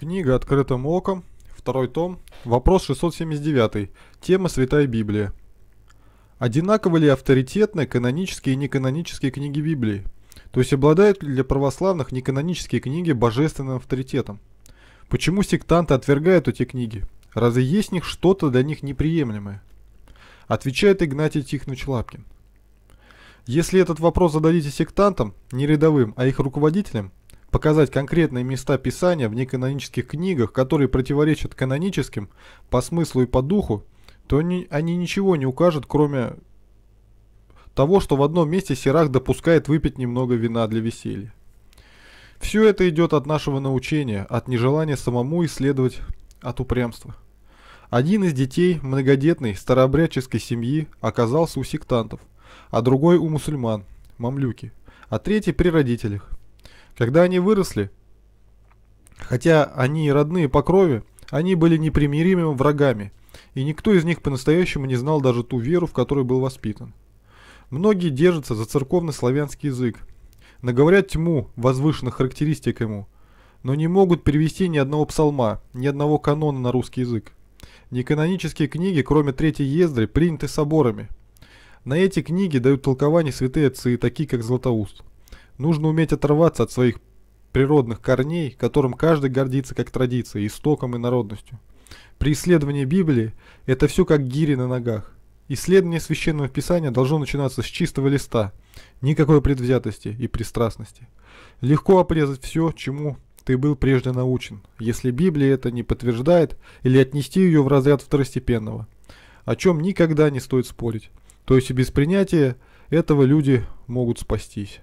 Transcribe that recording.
Книга «Открытым оком», второй том, вопрос 679, тема «Святая Библия». Одинаковы ли авторитетные канонические и неканонические книги Библии? То есть обладают ли для православных неканонические книги божественным авторитетом? Почему сектанты отвергают эти книги? Разве есть в них что-то для них неприемлемое? Отвечает Игнатий Тихонович Лапкин. Если этот вопрос зададите сектантам, не рядовым, а их руководителям, показать конкретные места Писания в неканонических книгах, которые противоречат каноническим по смыслу и по духу, то они, они ничего не укажут, кроме того, что в одном месте Сирах допускает выпить немного вина для веселья. Все это идет от нашего научения, от нежелания самому исследовать, от упрямства. Один из детей многодетной старообрядческой семьи оказался у сектантов, а другой у мусульман, мамлюки, а третий при родителях – когда они выросли, хотя они и родные по крови, они были непримиримыми врагами, и никто из них по-настоящему не знал даже ту веру, в которой был воспитан. Многие держатся за церковный славянский язык, наговорят тьму возвышенных характеристик ему, но не могут перевести ни одного псалма, ни одного канона на русский язык. Неканонические книги, кроме Третьей Ездры, приняты соборами. На эти книги дают толкование святые отцы, такие как Златоуст. Нужно уметь оторваться от своих природных корней, которым каждый гордится как традицией, истоком и народностью. При исследовании Библии это все как гири на ногах. Исследование Священного Писания должно начинаться с чистого листа, никакой предвзятости и пристрастности. Легко обрезать все, чему ты был прежде научен, если Библия это не подтверждает, или отнести ее в разряд второстепенного, о чем никогда не стоит спорить. То есть без принятия этого люди могут спастись.